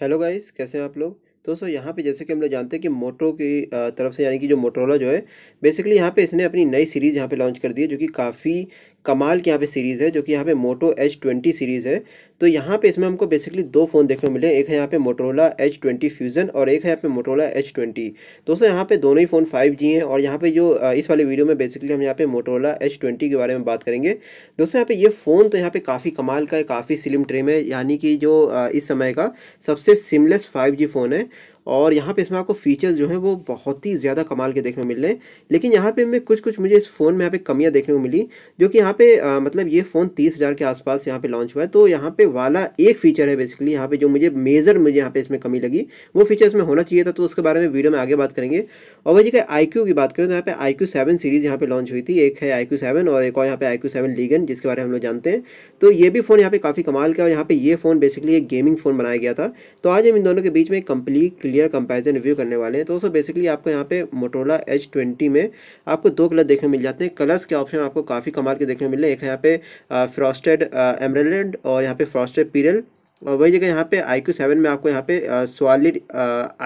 hello guys कैसे हैं आप लोग दोस्तों यहाँ पे जैसे कि हम लोग जानते हैं कि मोटो की तरफ से यानी कि जो मोटोरोला जो है बेसिकली यहाँ पे इसने अपनी नई सीरीज़ यहाँ पे लॉन्च कर दी है जो कि काफ़ी कमाल की यहाँ पे सीरीज़ है जो कि यहाँ पे मोटो एच ट्वेंटी सीरीज़ है तो यहाँ पे इसमें हमको बेसिकली दो फ़ोन देखने को मिले एक है यहाँ पे मोटोला एच ट्वेंटी फ्यूज़न और एक है यहाँ पे मोटोला एच ट्वेंटी दोस्तों यहाँ पे दोनों ही फ़ोन फाइव जी हैं और यहाँ पे जो इस वाले वीडियो में बेसिकली हम यहाँ पे मोटोला एच ट्वेंटी के बारे में बात करेंगे दोस्तों यहाँ पे ये फ़ोन तो यहाँ पे काफ़ी कमाल का है काफ़ी स्लिम ट्रेम है यानी कि जो इस समय का सबसे सिमलेस फाइव फ़ोन है और यहाँ पे इसमें आपको फीचर्स जो हैं वो बहुत ही ज़्यादा कमाल के देखने को मिल रहे हैं लेकिन यहाँ पे मैं कुछ कुछ मुझे इस फ़ोन में यहाँ पे कमियाँ देखने को मिली जो कि यहाँ पे आ, मतलब ये फ़ोन तीस हज़ार के आसपास यहाँ पे लॉन्च हुआ है तो यहाँ पे वाला एक फ़ीचर है बेसिकली यहाँ पे जो मुझे मेजर मुझे यहाँ पे इसमें कमी लगी वो फीचर्स में होना चाहिए था तो उसके बारे में वीडियो में आगे बात करेंगे और वही जी आई की बात करें तो यहाँ पे आई क्यू सीरीज़ यहाँ पे लॉन्च हुई थी एक है आई क्यू और एक और यहाँ पर आई क्यू लीगन जिसके बारे में हम लोग जानते हैं तो ये भी फ़ोन यहाँ पे काफ़ी कमाल का और यहाँ पर ये फ़ोन बेसिकली एक गेमिंग फ़ोन बनाया गया था तो आज हम इन दोनों के बीच में कंप्लीट क्लियर कंपैरिजन रिव्यू करने वाले हैं तो दोस्तों बेसिकली आपको यहाँ पे मोटोला एच ट्वेंटी में आपको दो कलर देखने मिल जाते हैं कलर्स के ऑप्शन आपको काफ़ी कमाल के देखने मिल रहे हैं एक है यहाँ पे फ्रॉस्टेड एमरेलेंड और यहाँ पे फ्रॉस्टेड पीरियल और वही जगह यहाँ पे आई क्यू सेवन में आपको यहाँ पे सॉलिड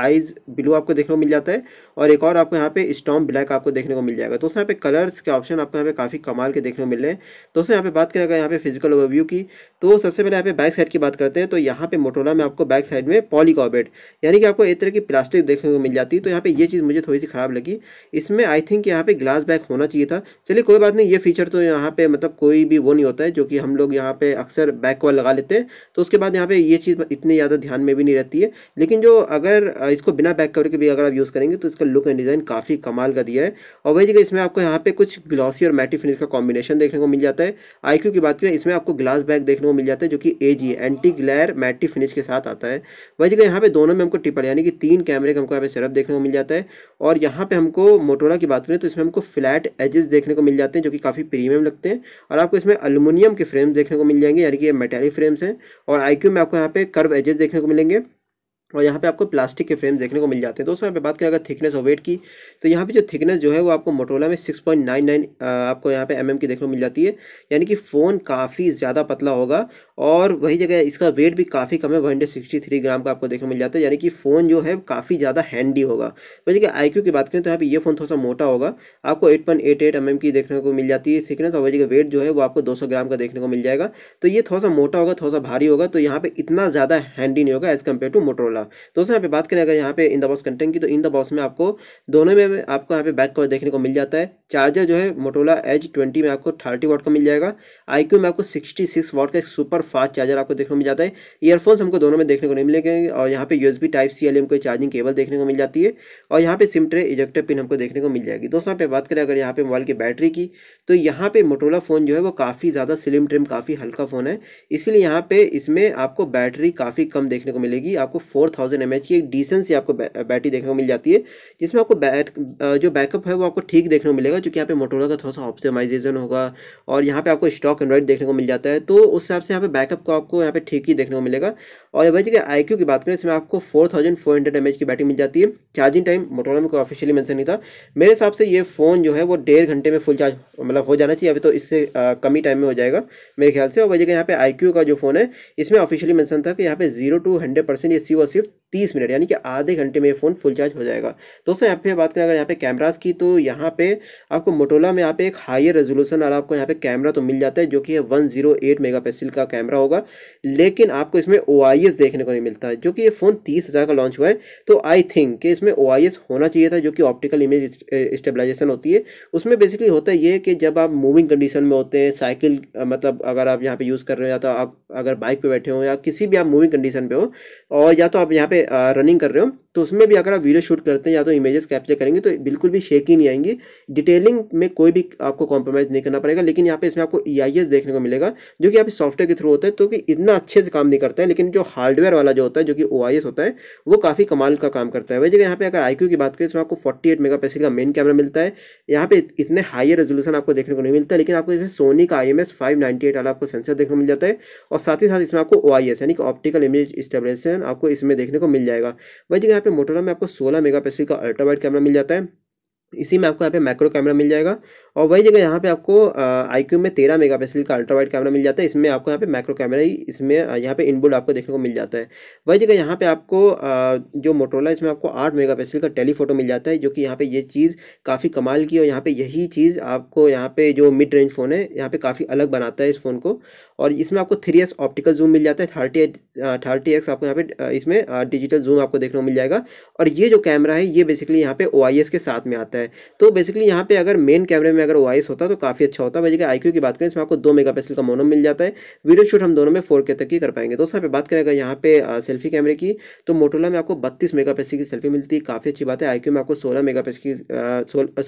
आइज ब्लू आपको देखने को मिल जाता है और एक और आपको यहाँ पे स्टॉम ब्लैक आपको देखने को मिल जाएगा दोस्तों यहाँ पे कलर्स के ऑप्शन आपको यहाँ पे काफ़ी कमाल के देखने को मिल रहे हैं दोस्तों यहाँ पे बात करेगा यहाँ पे फिजिकल ओवरव्यू की तो सबसे पहले यहाँ पे बैक साइड की बात करते हैं तो यहाँ पे मोटोला में आपको बैक साइड में पॉलीकॉबेट यानी कि आपको एक तरह की प्लास्टिक देखने को मिल जाती है तो यहाँ पे ये चीज़ मुझे थोड़ी सी खराब लगी इसमें आई थिंक यहाँ पे ग्लास बैक होना चाहिए था चलिए कोई बात नहीं ये फीचर तो यहाँ पे मतलब कोई भी वो नहीं होता है जो कि हम लोग यहाँ पे अक्सर बैक कवर लगा लेते हैं तो उसके बाद यहाँ पे ये चीज़ इतनी ज़्यादा ध्यान में भी नहीं रहती है लेकिन जो अगर इसको बिना बैक कवर के भी अगर आप यूज़ करेंगे तो इसका लुक एंड डिज़ाइन काफ़ी कमाल का दिया है और वही जगह इसमें आपको यहाँ पे कुछ ग्लॉसी और मैटी फिनिश का कॉम्बिनेशन देखने को मिल जाता है आई की बात करें इसमें आपको ग्लास बैग देखने को मिल जाता है जो कि ए एंटी ग्लैर मैटी फिनिश के साथ आता है वही जगह यहाँ पे दोनों में हमको टिपड़ यानी कि तीन कैमरे का हमको यहाँ पे सेटअप देखने को मिल जाता है और यहाँ पे हमको मोटोरा की बात करें तो इसमें हमको फ्लैट एजेस देखने को मिल जाते हैं जो कि काफ़ी प्रीमियम लगते हैं और आपको इसमें अलूमिनियम के फ्रेम देखने को मिल जाएंगे यानी कि ये मेटेलिक फ्रेम्स हैं और आई में आपको यहाँ पे कर्व एजेस देखने को मिलेंगे और यहाँ पे आपको प्लास्टिक के फ्रेम देखने को मिल जाते हैं दोस्तों यहाँ पे बात करें अगर थिकनेस और वेट की तो यहाँ पे जो थिकनेस जो है वो आपको मोटोला में 6.99 आपको यहाँ पे एमएम की देखने को मिल जाती है यानी कि फ़ोन काफ़ी ज़्यादा पतला होगा और वही जगह इसका वेट भी काफ़ी कम है वन ग्राम का आपको देखने को मिल जाता है यानी कि फ़ोन जो है काफ़ी ज़्यादा हैंडी होगा वही जगह आई की बात करें तो यहाँ पर ये फ़ोन थोड़ा सा मोटा होगा आपको एट पॉइंट की देखने को मिल जाती है थिकनेस और वही जगह वेट जो है वो आपको दो ग्राम का देखने को मिल जाएगा तो ये थोड़ा सा मोटा होगा थोड़ा सा भारी होगा तो यहाँ पर इतना ज़्यादा हैंडी नहीं होगा एज़ कम्पेयर टू मोटोला पड़ा दोस्तों यहाँ पे बात करें अगर यहाँ पे इन द बॉस कंटेंट की तो इन द बॉस में आपको दोनों में आपको यहाँ पे बैक कवर देखने को मिल जाता है चार्जर जो है मोटोला एच ट्वेंटी में आपको थर्टी वाट का मिल जाएगा आई में आपको सिक्सटी सिक्स वाट का एक सुपर फास्ट चार्जर आपको देखने को मिल जाता है ईयरफोन्स हमको दोनों में देखने को नहीं मिलेंगे और यहाँ पे यूएसबी टाइप सी एल को चार्जिंग केबल देखने को मिल जाती है और यहाँ पे सिम ट्रे इजेक्टर पिन हमको देखने को मिल जाएगी दोस्तों यहाँ पे बात करें अगर यहाँ पे मोबाइल की बैटरी की तो यहाँ पे मोटोला फ़ोन जो है वो काफ़ी ज़्यादा स्लिम ट्रिम काफ़ी हल्का फ़ोन है इसीलिए यहाँ पे इसमें आपको बैटरी काफ़ी कम देखने को मिलेगी आपको फोर थाउजेंड एम एच की एक डिसेंस आपको बैटरी देखने को मिल जाती है जिसमें आपको जो बैकअप है वो आपको ठीक देखने को मिलेगा क्योंकि यहाँ पे मोटोरा का थोड़ा सा ऑप्टिमाइजेशन होगा और यहाँ पे आपको स्टॉक एंड्रॉइड देखने को मिल जाता है तो उस हिसाब से यहाँ पे बैकअप को आपको यहाँ पे ठीक ही देखने को मिलेगा और भाई जगह आई की बात करें इसमें आपको four thousand four hundred M H की बैटरी मिल जाती है चार्जिंग टाइम मोटोरा में कोई ऑफिशियली मैंसन नहीं था मेरे हिसाब से ये फ़ोन जो है वो डेढ़ घंटे में फुल चार्ज मतलब हो जाना चाहिए अभी तो इससे कम ही टाइम में हो जाएगा मेरे ख्याल से और भाई जगह यहाँ पे आई का जो फ़ोन है इसमें ऑफिशियली मैंसन था कि यहाँ पे जीरो टू हंड्रेड परसेंट ये सिर्फ तीस मिनट यानी कि आधे घंटे में ये फ़ोन फुल चार्ज हो जाएगा दोस्तों यहाँ पे बात करें अगर यहाँ पे कैमरास की तो यहाँ पे आपको मोटोला में यहाँ पे एक हाईर रेजोल्यूशन वाला आपको यहाँ पे कैमरा तो मिल जाता है जो कि one zero eight megapixel का कैमरा होगा लेकिन आपको इसमें ओ आई एस देखने को नहीं मिलता है जो कि ये फ़ोन तीस हज़ार का लॉन्च हुआ है तो आई थिंक कि इसमें ओ आई एस होना चाहिए था जो कि ऑप्टिकल इमेज स्टेबलाइजेशन होती है उसमें बेसिकली होता है ये कि जब आप मूविंग कंडीशन में होते हैं साइकिल मतलब अगर आप यहाँ पर यूज़ कर रहे हो या तो आप अगर बाइक पे बैठे हो या किसी भी आप मूविंग कंडीशन पे हो और या तो आप यहाँ पे रनिंग कर रहे हो तो उसमें भी अगर आप वीडियो शूट करते हैं या तो इमेजेस कैप्चर करेंगे तो बिल्कुल भी शेक ही नहीं आएंगी डिटेलिंग में कोई भी आपको कॉम्प्रोमाइज़ नहीं करना पड़ेगा लेकिन यहाँ पे इसमें आपको ई देखने को मिलेगा जो कि आप सॉफ्टवेयर के थ्रू होता है तो कि इतना अच्छे से काम नहीं करता है लेकिन जो हार्डवेयर वाला जो होता है जो कि ओ होता है वो काफ़ी कमाल का काम करता है वही जगह यहाँ पे अगर आई की बात करें इसमें आपको फोर्टी एट का मेन कैमरा मिलता है यहाँ पे इतने हाई रेजोल्यूशन आपको देखने को नहीं मिलता लेकिन आपको इसमें सोनी का आई एम एस वाला आपको सेंसर देखने को मिल जाता है और साथ ही साथ इसमें आपको ओ यानी कि ऑप्टिकल इमेज स्टेबलेशन आपको इसमें देखने को मिल जाएगा वही जगह यहाँ पे मोटोरा में आपको सोलह मेगा का अल्ट्रा वाइड कैमरा मिल जाता है इसी में आपको यहाँ पे मैक्रो कैमरा मिल जाएगा और वही जगह यहाँ पे आपको आई क्यू में तेरह मेगा पिक्सल का अल्ट्रा वाइड कैमरा मिल जाता है इसमें आपको यहाँ पे माइक्रो कैमरा ही इसमें यहाँ पे इनबुल्ड आपको देखने को मिल जाता है वही जगह यहाँ पे आपको जो मोटोला इसमें आपको आठ मेगा का टेलीफोटो मिल जाता है जो कि यहाँ पे ये चीज़ काफ़ी कमाल की और यहाँ पे यही चीज़ आपको यहाँ पे जो मिड रेंज फ़ोन है यहाँ पे काफ़ी अलग बनाता है इस फ़ोन को और इसमें आपको थ्री एक्स ऑप्टिकल जूम मिल जाता है थर्टी थर्टी एक्स आपको यहाँ पे इसमें डिजिटल जूम आपको देखने को मिल जाएगा और ये जो कैमरा है ये बेसिकली यहाँ पे ओ के साथ में आता है तो बेसिकली यहाँ पे अगर मेन कैमरे में में अगर वॉइस होता तो काफ़ी अच्छा होता वजह आई क्यू की बात करें इसमें आपको दो मेगा का मोनो मिल जाता है वीडियो शूट हम दोनों में फोर तक ही कर पाएंगे दोस्तों यहाँ पे बात करें अगर यहाँ पे सेल्फी कैमरे की तो मोटोला में आपको बत्तीस मेगा की सेल्फी मिलती है काफ़ी अच्छी बात है आई में आपको सोलह मेगा की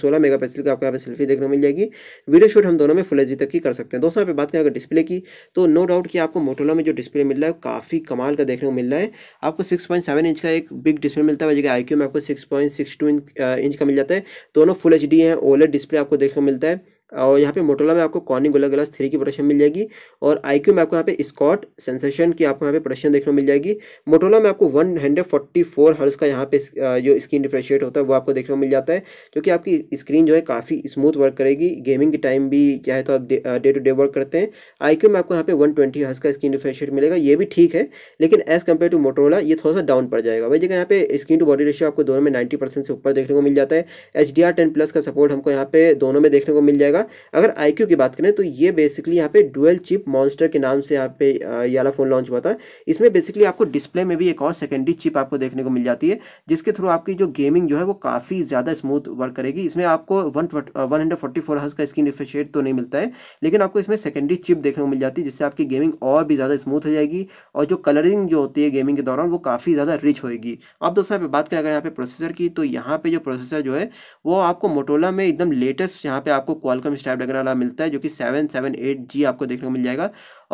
सोलह मेगा की आपको यहाँ पे सेल्फी देखने को मिल जाएगी वीडियो शूट हम दोनों में फुल एच तक की कर सकते हैं दोस्तों यहाँ पे बात करें अगर डिस्प्ले की तो नो डाउट कि आपको मोटोला में जो डिस्प्ले मिल रहा है काफ़ी कमाल का देखने को मिल रहा है आपको सिक्स पॉइंट सेवन इंच का एक बिग डिस्प्ले मिलता है वजह आई में आपको six point six two inch का मिल जाता है दोनों फुल एच डी है ओलेट डिस्प्ले आपको देखने मिलता है और यहाँ पे मोटोला में आपको कॉर्निंग गोला ग्लास थ्री की प्रोडक्शन मिल जाएगी और आई में आपको यहाँ पे स्कॉट सेंसेशन की आपको यहाँ पे प्रोडक्शन देखने को मिल जाएगी मोटोला में आपको one hundred forty four hertz का यहाँ पे जो स्क्रीन रिफ्रेशिएट होता है वो आपको देखने को मिल जाता है क्योंकि आपकी स्क्रीन जो है काफ़ी स्मूथ वर्क करेगी गेमिंग के टाइम भी चाहे तो आप डे टू डे वर्क करते हैं आई में आपको यहाँ पे वन ट्वेंटी हर्स का स्क्रीन डिफ्रेशिएट मिलेगा ये भी ठीक है लेकिन एज़ कम्पेयर टू मोटोला ये थोड़ा सा डाउन पड़ जाएगा वही जगह यहाँ पे स्क्रीन टू बॉडी रेशियो आपको दोनों में नाइन्टी परसेंट से ऊपर देखने को मिल जाता है H D R ten plus का सपोर्ट हमको यहाँ पे दोनों में देखने को मिल जाएगा होगा अगर आई की बात करें तो ये बेसिकली यहाँ पे डुअल चिप मॉन्स्टर के नाम से यहाँ पे याला फ़ोन लॉन्च हुआ था इसमें बेसिकली आपको डिस्प्ले में भी एक और सेकेंडरी चिप आपको देखने को मिल जाती है जिसके थ्रू आपकी जो गेमिंग जो है वो काफ़ी ज़्यादा स्मूथ वर्क करेगी इसमें आपको वन वन का स्क्रीन रिफ्रेश तो नहीं मिलता है लेकिन आपको इसमें सेकेंडरी चिप देखने को मिल जाती है जिससे आपकी गेमिंग और भी ज़्यादा स्मूथ हो जाएगी और जो कलरिंग जो होती है गेमिंग के दौरान वो काफ़ी ज़्यादा रिच होएगी अब दोस्तों यहाँ पे बात करें अगर यहाँ पे प्रोसेसर की तो यहाँ पे जो प्रोसेसर जो है वो आपको मोटोला में एकदम लेटेस्ट यहाँ पे आपको क्वाल वेलकम स्टैप ड्रैगन वाला मिलता है जो कि सेवन सेवन एट जी आपको देखने को मिल जाएगा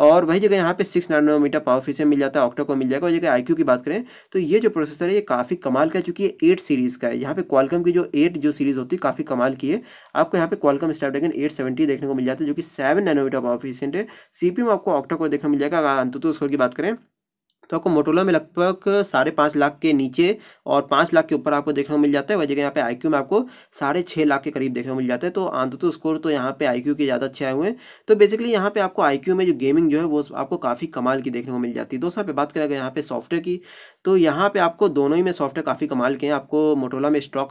और वही जगह यहाँ पे सिक्स नैनोमीटर पावर फिर मिल जाता है ऑक्टो को मिल जाएगा वही जगह आई की बात करें तो ये जो प्रोसेसर है ये काफ़ी कमाल का है चूँकि ये एट सीरीज़ का है यहाँ पे क्वालकम की जो एट जो सीरीज़ होती है काफ़ी कमाल की है आपको यहाँ पे क्वालकम स्टैप एट देखने को मिल जाता है जो कि सेवन नाइनोमीटर पावर फिशेंट है सी में आपको ऑक्टो को देखने को मिल जाएगा अगर अंतुतो स्कोर की बात करें तो आपको मोटोला में लगभग साढ़े पाँच लाख के नीचे और पाँच लाख के ऊपर आपको देखने को मिल जाता है वही जगह यहाँ पे आई में आपको साढ़े छः लाख के करीब देखने को मिल जाता है तो आंत तो स्कोर तो यहाँ पे आई के ज़्यादा अच्छे आए हुए हैं तो बेसिकली यहाँ पे आपको आई में जो गेमिंग जो है वो आपको काफ़ी कमाल की देखने को मिल जाती है दोस्तों पे बात करें यहाँ पे सॉफ्टवेयर की तो यहाँ पे आपको दोनों ही में सॉफ्टवेयर काफ़ी कमाल के हैं आपको मोटोला में स्टॉक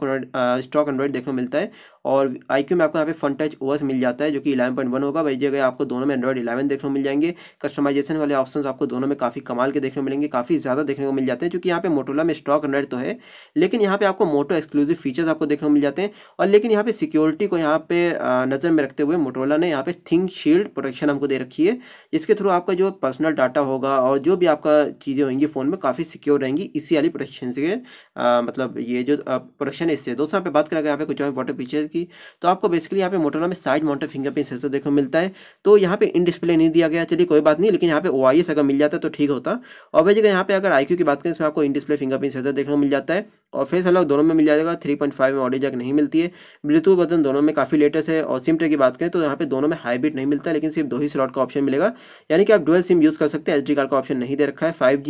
स्टॉक एंड्रॉइड देखने को मिलता है और आई में आपको यहाँ पे फन टच ओएस मिल जाता है जो कि इलेवन पॉइंट वन होगा वही जगह आपको दोनों में एंड्रॉइड इलेवन देखने को मिल जाएंगे कस्टमाइजेशन वाले ऑप्शन आपको दोनों में काफ़ी कमाल के देखने मिलेंगे काफ़ी ज़्यादा देखने को मिल जाते हैं क्योंकि यहाँ पे मोटोला में स्टॉक हंड्रेड तो है लेकिन यहाँ पे आपको मोटो एक्सक्लूसिव फीचर्स आपको देखने को मिल जाते हैं और लेकिन यहाँ पे सिक्योरिटी को यहाँ पे नज़र में रखते हुए मोटोला ने यहाँ पे थिंक शील्ड प्रोटेक्शन हमको दे रखी है इसके थ्रू आपका जो पर्सनल डाटा होगा और जो भी आपका चीज़ें होंगी फ़ोन में काफ़ी सिक्योर रहेंगी इसी वाली प्रोटेक्शन से मतलब ये जो प्रोटेक्शन है इससे दोस्तों यहाँ पे बात करें यहाँ पे कुछ वाटर फीचर की तो आपको बेसिकली यहाँ पे मोटोला में साइड माउंटेड फिंगरप्रिंट सेंसर देखने को मिलता है तो यहाँ पे इन डिस्प्ले नहीं दिया गया चलिए कोई बात नहीं लेकिन यहाँ पे ओ अगर मिल जाता तो ठीक होता और भाई जगह यहाँ पे अगर आई की बात करें इसमें आपको इन डिस्प्ले फिंगरप्रिंट सेंसर देखने को मिल जाता है और फेस अलॉक दोनों में मिल जाएगा थ्री पॉइंट फाइव में ऑडियो जैक नहीं मिलती है ब्लूटूथ बटन दोनों में काफ़ी लेटेस्ट है और सिम ट्रे की बात करें तो यहाँ पे दोनों में हाईब्रिड नहीं मिलता लेकिन सिर्फ दो ही स्लॉट का ऑप्शन मिलेगा यानी कि आप डुअल सिम यूज़ कर सकते हैं एच कार्ड का ऑप्शन नहीं दे रखा है फाइव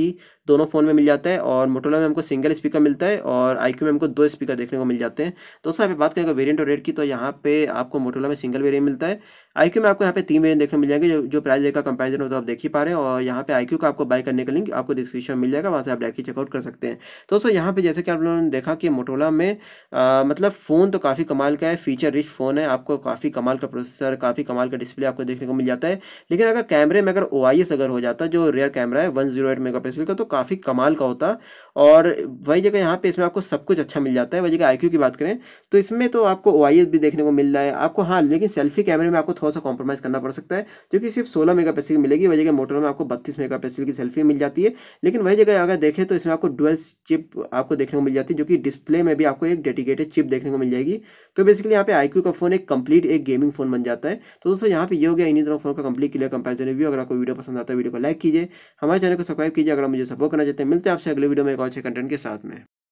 दोनों फ़ोन में मिल जाता है और मोटोला में हमको सिंगल स्पीकर मिलता है और आई में हमको दो स्पीकर देखने को मिल जाते हैं दोस्तों यहाँ बात करेंगे वेरियंट और रेट की तो यहाँ पे आपको मोटोला में सिंगल वेरियंट मिलता है आई में आपको यहाँ पे तीन वेरियंट देखने मिल जाएंगे जो जो प्राइस देखा कंपेरिजन होता है आप देख ही पा रहे हैं और यहाँ पे आई का आपको बाय करने का लिंक आपको डिस्क्रिप्शन मिल जाएगा वहाँ से आप डायरेक्ट चेकआउट कर सकते हैं दोस्तों यहाँ पे जैसे कि आप उन्होंने देखा कि मोटोला में आ, मतलब फ़ोन तो काफ़ी कमाल का है फीचर रिच फ़ोन है आपको काफ़ी कमाल का प्रोसेसर काफ़ी कमाल का डिस्प्ले आपको देखने को मिल जाता है लेकिन अगर कैमरे में अगर ओ अगर हो जाता जो रेयर कैमरा है वन जीरो का तो काफ़ी कमाल का होता और वही जगह यहाँ पे इसमें आपको सब कुछ अच्छा मिल जाता है वही जगह आई की बात करें तो इसमें तो आपको ओ भी देखने को मिल रहा है आपको हाँ लेकिन सेल्फी कैमरे में आपको थोड़ा सा कॉम्प्रोमाइज़ करना पड़ सकता है जो कि सिर्फ सोलह मेगा की मिलेगी वही जगह मोटर में आपको बत्तीस मेगा की सेल्फी मिल जाती है लेकिन वही जगह अगर देखें तो इसमें आपको डुअल चिप आपको देखने को मिल जाती है जो कि डिस्प्ले में भी आपको एक डेडिकेटेड चिप देखने को मिल जाएगी तो बेसिकली यहाँ पे आई का फोन एक कंप्लीट एक गेमिंग फोन बन जाता है तो दोस्तों यहाँ पे ये हो गया इन्हीं दोनों फोन का कंप्लीट क्लियर कंपेरिजन रिव्यू अगर आपको वीडियो पसंद आता है वीडियो को लाइक कीजिए हमारे चैनल को सब्सक्राइब कीजिए अगर मुझे सपोर्ट करना चाहते हैं मिलते हैं आपसे अगले वीडियो में एक और हो कंटेंट के साथ में